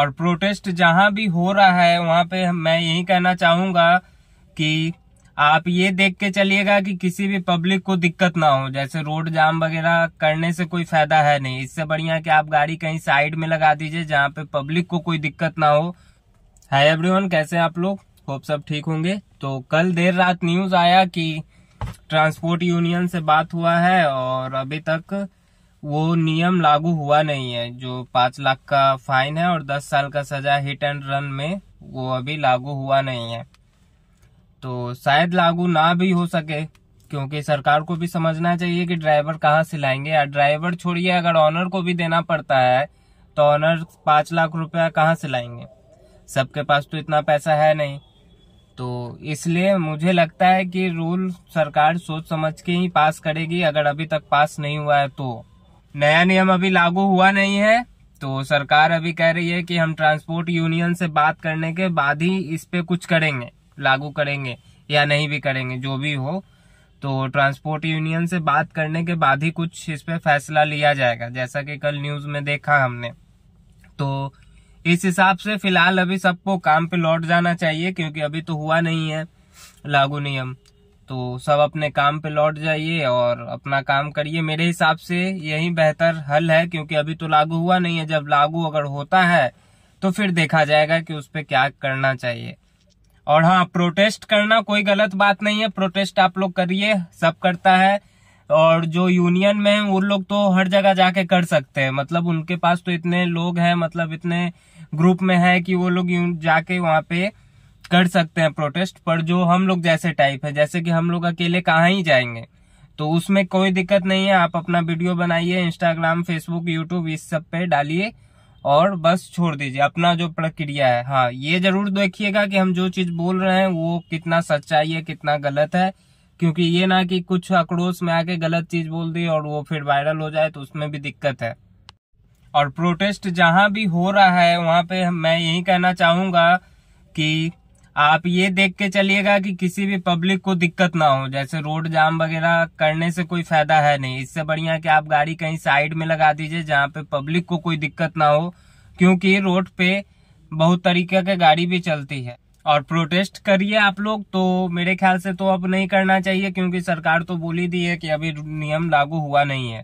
और प्रोटेस्ट जहां भी हो रहा है वहां पे मैं यही कहना चाहूंगा कि आप ये देख के चलिएगा कि किसी भी पब्लिक को दिक्कत ना हो जैसे रोड जाम वगैरह करने से कोई फायदा है नहीं इससे बढ़िया कि आप गाड़ी कहीं साइड में लगा दीजिए जहाँ पे पब्लिक को कोई दिक्कत ना हो है एवरीवन कैसे आप लोग होप सब ठीक होंगे तो कल देर रात न्यूज आया कि ट्रांसपोर्ट यूनियन से बात हुआ है और अभी तक वो नियम लागू हुआ नहीं है जो पांच लाख का फाइन है और दस साल का सजा हिट एंड रन में वो अभी लागू हुआ नहीं है तो शायद लागू ना भी हो सके क्योंकि सरकार को भी समझना चाहिए कि ड्राइवर कहाँ से लाएंगे या ड्राइवर छोड़िए अगर ऑनर को भी देना पड़ता है तो ऑनर पांच लाख रुपया कहाँ से लाएंगे सबके पास तो इतना पैसा है नहीं तो इसलिए मुझे लगता है कि रूल सरकार सोच समझ के ही पास करेगी अगर अभी तक पास नहीं हुआ है तो नया नियम अभी लागू हुआ नहीं है तो सरकार अभी कह रही है कि हम ट्रांसपोर्ट यूनियन से बात करने के बाद ही इस पे कुछ करेंगे लागू करेंगे या नहीं भी करेंगे जो भी हो तो ट्रांसपोर्ट यूनियन से बात करने के बाद ही कुछ इस पे फैसला लिया जाएगा जैसा कि कल न्यूज में देखा हमने तो इस हिसाब से फिलहाल अभी सबको काम पे लौट जाना चाहिए क्योंकि अभी तो हुआ नहीं है लागू नियम तो सब अपने काम पे लौट जाइए और अपना काम करिए मेरे हिसाब से यही बेहतर हल है क्योंकि अभी तो लागू हुआ नहीं है जब लागू अगर होता है तो फिर देखा जाएगा कि उस पर क्या करना चाहिए और हाँ प्रोटेस्ट करना कोई गलत बात नहीं है प्रोटेस्ट आप लोग करिए सब करता है और जो यूनियन में है वो लोग तो हर जगह जाके कर सकते हैं मतलब उनके पास तो इतने लोग हैं मतलब इतने ग्रुप में है कि वो लोग जाके वहाँ पे कर सकते हैं प्रोटेस्ट पर जो हम लोग जैसे टाइप है जैसे कि हम लोग अकेले कहाँ ही जाएंगे तो उसमें कोई दिक्कत नहीं है आप अपना वीडियो बनाइए इंस्टाग्राम फेसबुक यूट्यूब इस सब पे डालिए और बस छोड़ दीजिए अपना जो प्रक्रिया है हाँ ये जरूर देखिएगा कि हम जो चीज बोल रहे हैं वो कितना सच्चाई है कितना गलत है क्योंकि ये ना कि कुछ आक्रोश में आके गलत चीज बोल दी और वो फिर वायरल हो जाए तो उसमें भी दिक्कत है और प्रोटेस्ट जहां भी हो रहा है वहां पे मैं यही कहना चाहूंगा कि आप ये देख के चलिएगा कि किसी भी पब्लिक को दिक्कत ना हो जैसे रोड जाम वगैरह करने से कोई फायदा है नहीं इससे बढ़िया कि आप गाड़ी कहीं साइड में लगा दीजिए जहाँ पे पब्लिक को कोई दिक्कत ना हो क्योंकि रोड पे बहुत तरीके के गाड़ी भी चलती है और प्रोटेस्ट करिए आप लोग तो मेरे ख्याल से तो अब नहीं करना चाहिए क्योंकि सरकार तो बोली दी है कि अभी नियम लागू हुआ नहीं है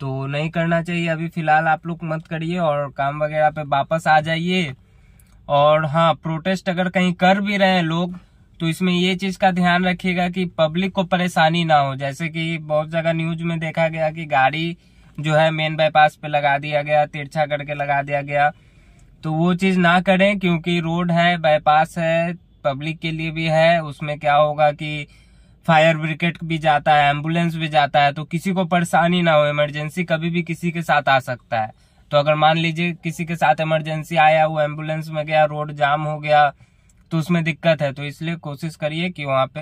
तो नहीं करना चाहिए अभी फिलहाल आप लोग मत करिए और काम वगैरह पे वापस आ जाइए और हाँ प्रोटेस्ट अगर कहीं कर भी रहे हैं लोग तो इसमें ये चीज का ध्यान रखिएगा कि पब्लिक को परेशानी ना हो जैसे कि बहुत जगह न्यूज में देखा गया कि गाड़ी जो है मेन बाईपास पे लगा दिया गया तिरछा करके लगा दिया गया तो वो चीज ना करें क्योंकि रोड है बाईपास है पब्लिक के लिए भी है उसमें क्या होगा कि फायर ब्रिगेड भी जाता है एम्बुलेंस भी जाता है तो किसी को परेशानी ना हो इमरजेंसी कभी भी किसी के साथ आ सकता है तो अगर मान लीजिए किसी के साथ इमरजेंसी आया वो एम्बुलेंस में गया रोड जाम हो गया तो उसमें दिक्कत है तो इसलिए कोशिश करिए कि वहाँ पे